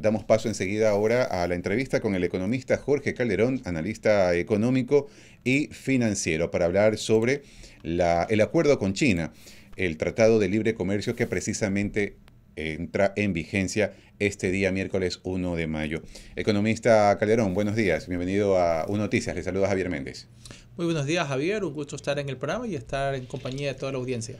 Damos paso enseguida ahora a la entrevista con el economista Jorge Calderón, analista económico y financiero, para hablar sobre la, el acuerdo con China, el Tratado de Libre Comercio que precisamente entra en vigencia este día miércoles 1 de mayo. Economista Calderón, buenos días, bienvenido a UNOTICIAS, Noticias, le saluda Javier Méndez. Muy buenos días Javier, un gusto estar en el programa y estar en compañía de toda la audiencia.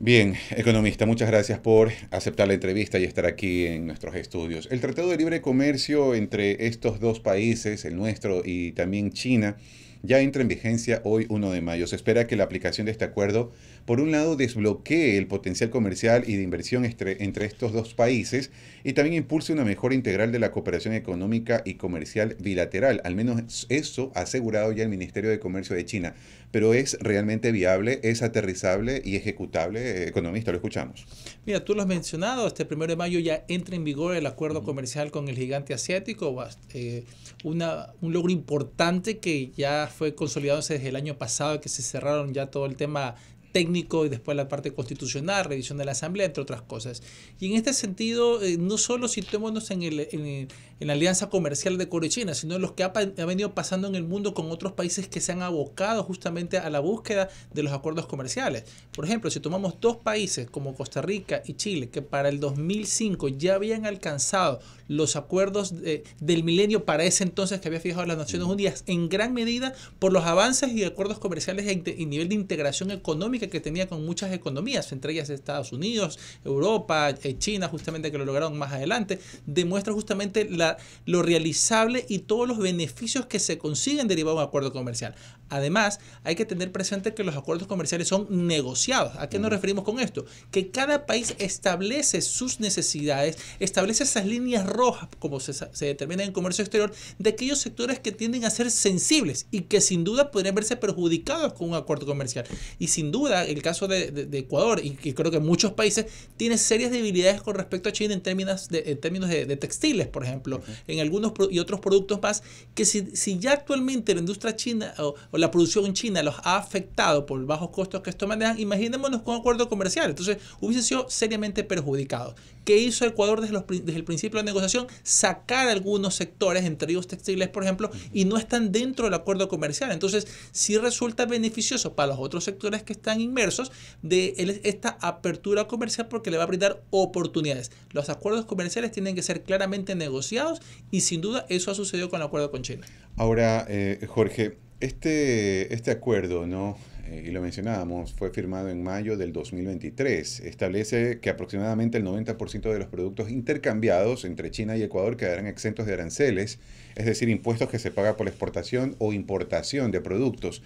Bien, economista, muchas gracias por aceptar la entrevista y estar aquí en nuestros estudios. El Tratado de Libre Comercio entre estos dos países, el nuestro y también China, ya entra en vigencia hoy 1 de mayo. Se espera que la aplicación de este acuerdo, por un lado, desbloquee el potencial comercial y de inversión entre, estos dos países y también impulse una mejora integral de la cooperación económica y comercial bilateral. Al menos eso ha asegurado ya el Ministerio de Comercio de China. Pero es realmente viable, es aterrizable y ejecutable. Eh, economista, lo escuchamos. Mira, tú lo has mencionado, este 1 de mayo ya entra en vigor el acuerdo comercial con el gigante asiático, eh, una, un logro importante que ya fue consolidado desde el año pasado, que se cerraron ya todo el tema técnico y después la parte constitucional, revisión de la Asamblea, entre otras cosas. Y en este sentido, eh, no solo situémonos en, en, la alianza comercial de Corea-China, sino en los que ha, ha, venido pasando en el mundo con otros países que se han abocado justamente a la búsqueda de los acuerdos comerciales. Por ejemplo, si tomamos dos países como Costa Rica y Chile, que para el 2005 ya habían alcanzado los acuerdos del milenio para ese entonces que había fijado las Naciones mm. Unidas, en gran medida por los avances y acuerdos comerciales y nivel de integración económica que tenía con muchas economías, entre ellas Estados Unidos, Europa, eh, China, justamente que lo lograron más adelante, demuestra justamente la, lo realizable y todos los beneficios que se consiguen derivados de un acuerdo comercial. Además, hay que tener presente que los acuerdos comerciales son negociados. ¿A qué nos mm. referimos con esto? Que cada país establece sus necesidades, establece esas líneas rojas, como se, determina en el comercio exterior, de aquellos sectores que tienden a ser sensibles y que sin duda podrían verse perjudicados con un acuerdo comercial. Y sin duda, el caso de, Ecuador, y creo que muchos países, tiene serias debilidades con respecto a China en términos de, términos de, textiles, por ejemplo, en algunos y otros productos más, que si, ya actualmente la industria china o, la producción china los ha afectado por bajos costos que esto manejan, imaginémonos con un acuerdo comercial. Entonces, hubiese sido seriamente perjudicado. ¿Qué hizo Ecuador desde, el principio de la negociación? Sacar algunos sectores, entre ellos textiles, por ejemplo, y no están dentro del acuerdo comercial. Entonces, sí resulta beneficioso para los otros sectores que están inmersos de esta apertura comercial porque le va a brindar oportunidades. Los acuerdos comerciales tienen que ser claramente negociados y sin duda eso ha sucedido con el acuerdo con China. Ahora, eh, Jorge, este, este acuerdo, ¿no? Eh, y lo mencionábamos, fue firmado en mayo del 2023. Establece que aproximadamente el 90% de los productos intercambiados entre China y Ecuador quedarán exentos de aranceles, es decir, impuestos que se paga por la exportación o importación de productos.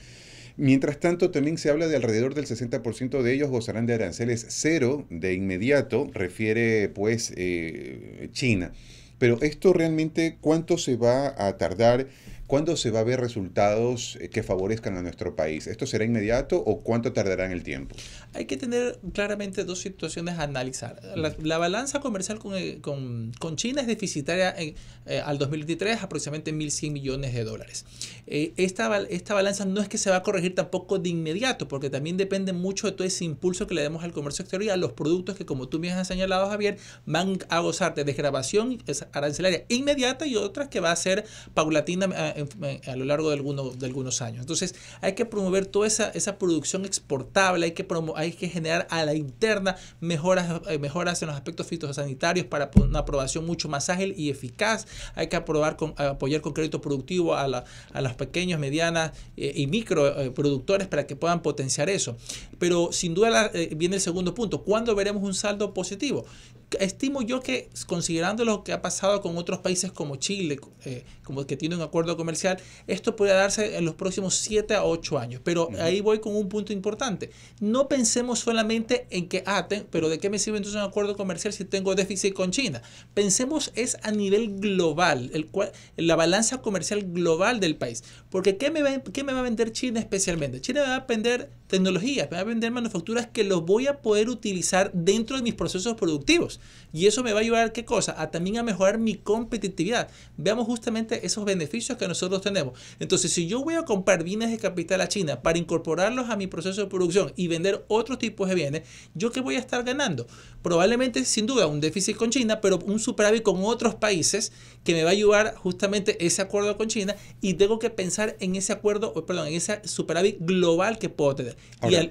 Mientras tanto, también se habla de alrededor del 60% de ellos gozarán de aranceles cero de inmediato, refiere pues eh, China. Pero esto realmente, ¿cuánto se va a tardar? ¿Cuándo se va a ver resultados eh, que favorezcan a nuestro país? ¿Esto será inmediato o cuánto tardará en el tiempo? Hay que tener claramente dos situaciones a analizar. La, balanza comercial eh, con, China es deficitaria eh, al 2023 aproximadamente 1.100 millones de dólares. esta, balanza no es que se va a corregir tampoco de inmediato, porque también depende mucho de todo ese impulso que le demos al comercio exterior y a los productos que, como tú me has señalado, Javier, van a gozar de desgrabación arancelaria inmediata y otras que va a ser paulatina a lo largo de, alguno, de, algunos años. Entonces hay que promover toda esa, esa producción exportable, hay que, promo, hay que generar a la interna mejoras, eh, mejoras en los aspectos fitosanitarios para una aprobación mucho más ágil y eficaz. Hay que aprobar con, apoyar con crédito productivo a, la, a las pequeñas, medianas eh, y micro eh, productores para que puedan potenciar eso. Pero sin duda viene el segundo punto. ¿Cuándo veremos un saldo positivo? estimo yo que considerando lo que ha pasado con otros países como Chile, eh, como que tiene un acuerdo comercial, esto puede darse en los próximos 7 a 8 años. Pero ahí voy con un punto importante. No pensemos solamente en que, ah, pero ¿de qué me sirve entonces un acuerdo comercial si tengo déficit con China? Pensemos es a nivel global, el cual, la balanza comercial global del país. Porque ¿qué me, ¿qué me va a vender China especialmente? China me va a vender tecnologías, me va a vender manufacturas que los voy a poder utilizar dentro de mis procesos productivos. Y eso me va a ayudar, ¿qué cosa? A también a mejorar mi competitividad. Veamos justamente esos beneficios que nosotros tenemos. Entonces, si yo voy a comprar bienes de capital a China para incorporarlos a mi proceso de producción y vender otros tipos de bienes, ¿yo qué voy a estar ganando? Probablemente, sin duda, un déficit con China, pero un superávit con otros países que me va a ayudar justamente ese acuerdo con China y tengo que pensar en ese acuerdo, perdón, en ese superávit global que puedo tener.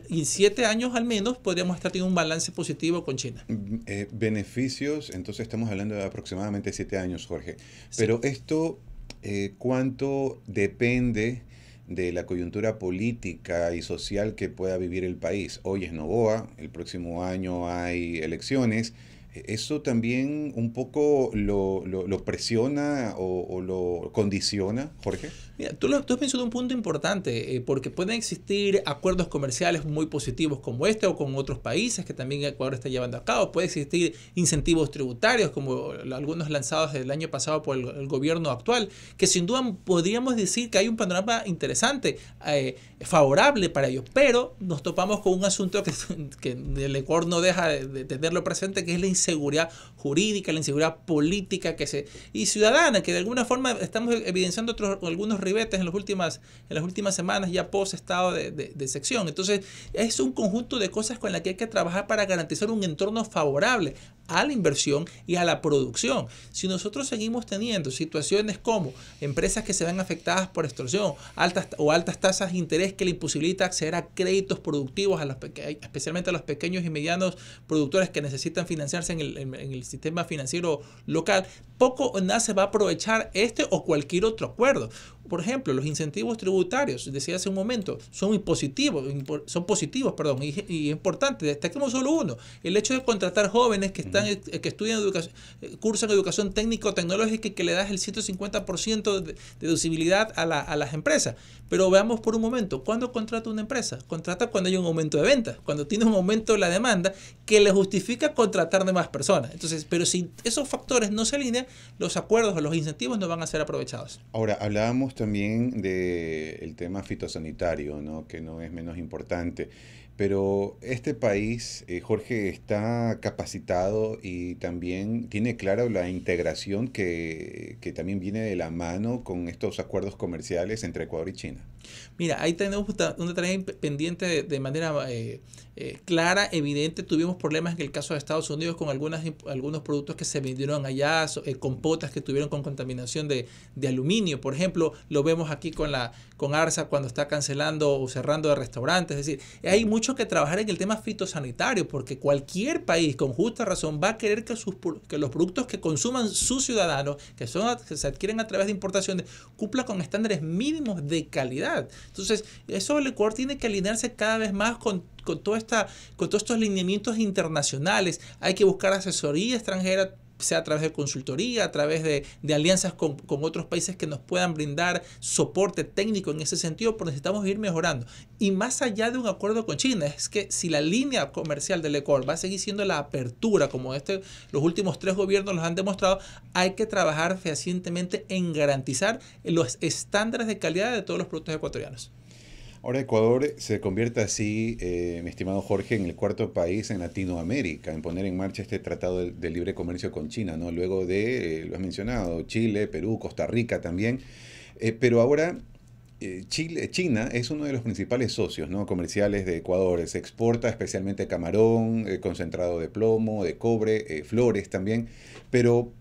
y en siete años al menos podríamos estar teniendo un balance positivo con China. Mm, eh, beneficios, entonces estamos hablando de aproximadamente siete años, Jorge. Pero esto, eh, ¿cuánto depende de la coyuntura política y social que pueda vivir el país? Hoy es Novoa, el próximo año hay elecciones eso también un poco lo, presiona o, lo condiciona, Jorge? Mira, tú, tú has mencionado un punto importante, eh, porque pueden existir acuerdos comerciales muy positivos como este o con otros países que también Ecuador está llevando a cabo. Puede existir incentivos tributarios como algunos lanzados el año pasado por el, gobierno actual, que sin duda podríamos decir que hay un panorama interesante, eh, favorable para ellos, pero nos topamos con un asunto que, que el Ecuador no deja de, tenerlo presente, que es la incertidumbre seguridad jurídica, la inseguridad política que se y ciudadana, que de alguna forma estamos evidenciando otros, algunos ribetes en, las últimas, en las últimas semanas ya post estado de, de, de sección. Entonces es un conjunto de cosas con las que hay que trabajar para garantizar un entorno favorable a la inversión y a la producción. Si nosotros seguimos teniendo situaciones como empresas que se ven afectadas por extorsión altas, o altas tasas de interés que le imposibilita acceder a créditos productivos, a los, especialmente a los pequeños y medianos productores que necesitan financiarse en el, sistema financiero local, poco o nada se va a aprovechar este o cualquier otro acuerdo. Por ejemplo, los incentivos tributarios, decía hace un momento, son positivos, son positivos, perdón, y, importantes. Destaquemos solo uno, el hecho de contratar jóvenes que están eh, que estudian educación, eh, cursan educación técnico-tecnológica y que le das el 150% de deducibilidad a, la, a las empresas. Pero veamos por un momento, ¿cuándo contrata una empresa? Contrata cuando hay un aumento de ventas, cuando tiene un aumento de la demanda que le justifica contratar de más personas. Entonces, pero si esos factores no se alinean, los acuerdos o los incentivos no van a ser aprovechados. Ahora, hablábamos también del tema fitosanitario, ¿no? que no es menos importante. Pero este país, eh, Jorge, está capacitado y también tiene claro la integración que, que también viene de la mano con estos acuerdos comerciales entre Ecuador y China. Mira, ahí tenemos un tarea pendiente de, manera eh, eh, clara, evidente. Tuvimos problemas en el caso de Estados Unidos con algunas, algunos productos que se vendieron allá, eh, compotas que tuvieron con contaminación de, aluminio. Por ejemplo, lo vemos aquí con, la, con Arsa cuando está cancelando o cerrando de restaurantes. Es decir, hay mucho que trabajar en el tema fitosanitario porque cualquier país con justa razón va a querer que, sus, que los productos que consuman sus ciudadanos, que, son, que se adquieren a través de importaciones, cumplan con estándares mínimos de calidad. Entonces, eso el Ecuador tiene que alinearse cada vez más con con, toda esta, con todos estos lineamientos internacionales. Hay que buscar asesoría extranjera sea a través de consultoría, a través de, alianzas con, otros países que nos puedan brindar soporte técnico en ese sentido, porque necesitamos ir mejorando. Y más allá de un acuerdo con China, es que si la línea comercial del ECOR va a seguir siendo la apertura, como este, los últimos tres gobiernos los han demostrado, hay que trabajar fehacientemente en garantizar los estándares de calidad de todos los productos ecuatorianos. Ahora Ecuador se convierte así, eh, mi estimado Jorge, en el cuarto país en Latinoamérica en poner en marcha este tratado de, libre comercio con China, ¿no? Luego de, eh, lo has mencionado, Chile, Perú, Costa Rica también. Eh, pero ahora Chile, China es uno de los principales socios comerciales de Ecuador. Se exporta especialmente camarón, concentrado de plomo, de cobre, flores también. Pero,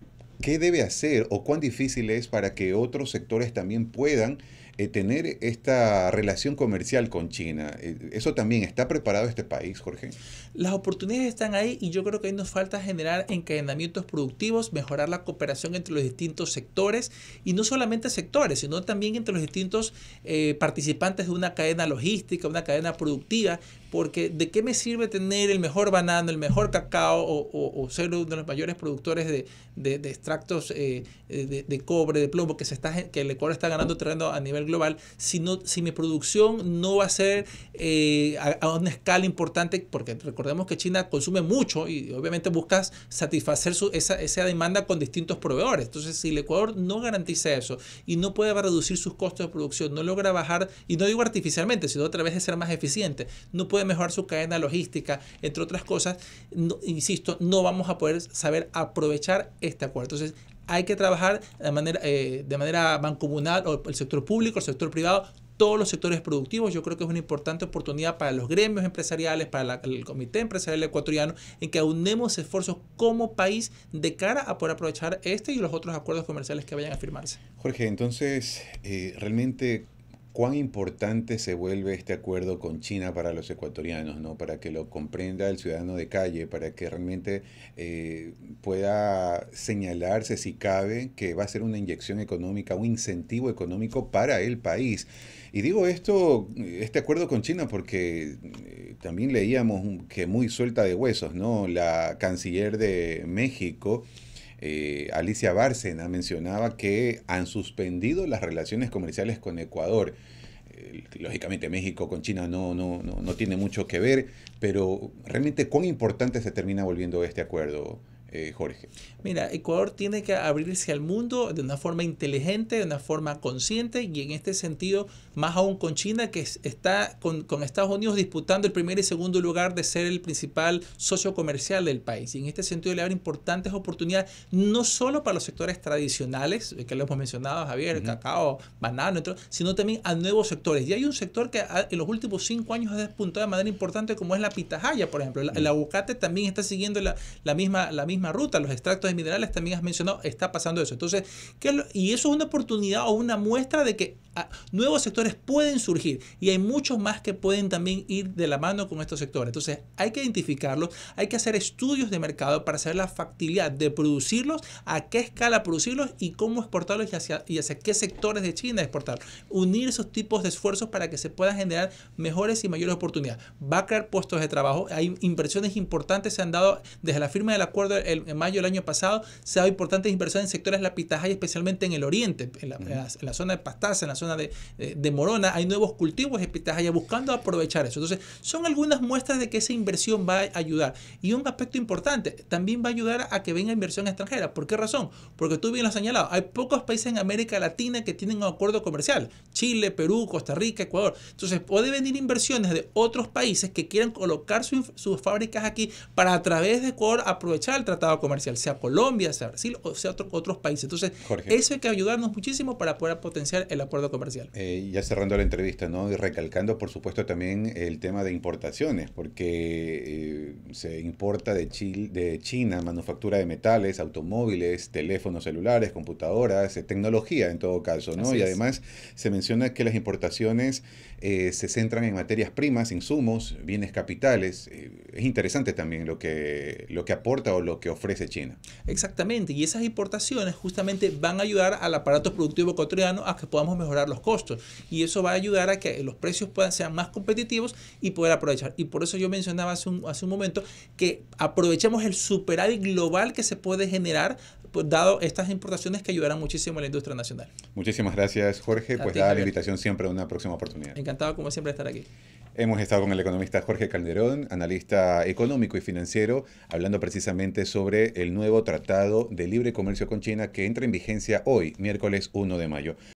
¿qué debe hacer o cuán difícil es para que otros sectores también puedan eh, tener esta relación comercial con China? Eh, ¿Eso también está preparado este país, Jorge? Las oportunidades están ahí y yo creo que ahí nos falta generar encadenamientos productivos, mejorar la cooperación entre los distintos sectores y no solamente sectores, sino también entre los distintos eh, participantes de una cadena logística, una cadena productiva, porque de qué me sirve tener el mejor banano, el mejor cacao o, ser uno de los mayores productores de, extractos eh, de, cobre, de plomo, que, se está, que el Ecuador está ganando terreno a nivel global, si, si mi producción no va a ser eh, a, una escala importante, porque recordemos que China consume mucho y obviamente buscas satisfacer su, esa, esa demanda con distintos proveedores. Entonces, si el Ecuador no garantiza eso y no puede reducir sus costos de producción, no logra bajar, y no digo artificialmente, sino a través de ser más eficiente, no mejorar su cadena logística, entre otras cosas, insisto, no vamos a poder saber aprovechar este acuerdo. Entonces, hay que trabajar de manera, eh, de manera mancomunal, o el sector público, el sector privado, todos los sectores productivos. Yo creo que es una importante oportunidad para los gremios empresariales, para el Comité Empresarial Ecuatoriano, en que aunemos esfuerzos como país de cara a poder aprovechar este y los otros acuerdos comerciales que vayan a firmarse. Jorge, entonces, eh, realmente cuán importante se vuelve este acuerdo con China para los ecuatorianos, ¿no? para que lo comprenda el ciudadano de calle, para que realmente eh, pueda señalarse, si cabe, que va a ser una inyección económica, un incentivo económico para el país. Y digo esto, este acuerdo con China, porque eh, también leíamos que muy suelta de huesos, ¿no? La canciller de México eh, Alicia Bárcena mencionaba que han suspendido las relaciones comerciales con Ecuador. Eh, lógicamente México con China no, no, no, no tiene mucho que ver, pero realmente cuán importante se termina volviendo este acuerdo, eh, Jorge? Mira, Ecuador tiene que abrirse al mundo de una forma inteligente, de una forma consciente y en este sentido, más aún con China, que está con, Estados Unidos disputando el primer y segundo lugar de ser el principal socio comercial del país. Y en este sentido le abre importantes oportunidades, no solo para los sectores tradicionales, que lo hemos mencionado, Javier, cacao, banano, sino también a nuevos sectores. Y hay un sector que en los últimos cinco años ha despuntado de manera importante, como es la pitahaya, por ejemplo. El, aguacate también está siguiendo la misma... La misma ruta, los extractos de minerales también has mencionado, está pasando eso. Entonces, que y eso es una oportunidad o una muestra de que ah, nuevos sectores pueden surgir y hay muchos más que pueden también ir de la mano con estos sectores. Entonces, hay que identificarlos, hay que hacer estudios de mercado para saber la factibilidad de producirlos, a qué escala producirlos y cómo exportarlos y hacia, qué sectores de China exportar Unir esos tipos de esfuerzos para que se puedan generar mejores y mayores oportunidades. Va a crear puestos de trabajo, hay inversiones importantes se han dado desde la firma del acuerdo en mayo del año pasado, se ha dado importantes inversiones en sectores de la pitahaya, especialmente en el oriente, en la, zona de Pastaza, en la zona de, Morona. Hay nuevos cultivos de pitahaya buscando aprovechar eso. Entonces, son algunas muestras de que esa inversión va a ayudar. Y un aspecto importante, también va a ayudar a que venga inversión extranjera. ¿Por qué razón? Porque tú bien lo has señalado, hay pocos países en América Latina que tienen un acuerdo comercial. Chile, Perú, Costa Rica, Ecuador. Entonces, puede venir inversiones de otros países que quieran colocar sus fábricas aquí para a través de Ecuador aprovechar el comercial, sea Colombia, sea Brasil o sea otros países. Entonces, eso hay que ayudarnos muchísimo para poder potenciar el acuerdo comercial. Eh, ya cerrando la entrevista, ¿no? Y recalcando, por supuesto, también el tema de importaciones, porque eh, se importa de, Chile, de China manufactura de metales, automóviles, teléfonos celulares, computadoras, eh, tecnología en todo caso, ¿no? y además se menciona que las importaciones se centran en materias primas, insumos, bienes capitales. es interesante también lo que, lo que aporta o lo que ofrece China. Exactamente, y esas importaciones justamente van a ayudar al aparato productivo ecuatoriano a que podamos mejorar los costos y eso va a ayudar a que los precios puedan ser más competitivos y poder aprovechar. Y por eso yo mencionaba hace un, momento que aprovechemos el superávit global que se puede generar pues, dado estas importaciones que ayudarán muchísimo a la industria nacional. Muchísimas gracias Jorge, pues da la invitación siempre a una próxima oportunidad. Encantado como siempre estar aquí. Hemos estado con el economista Jorge Calderón, analista económico y financiero, hablando precisamente sobre el nuevo tratado de libre comercio con China que entra en vigencia hoy, miércoles 1 de mayo.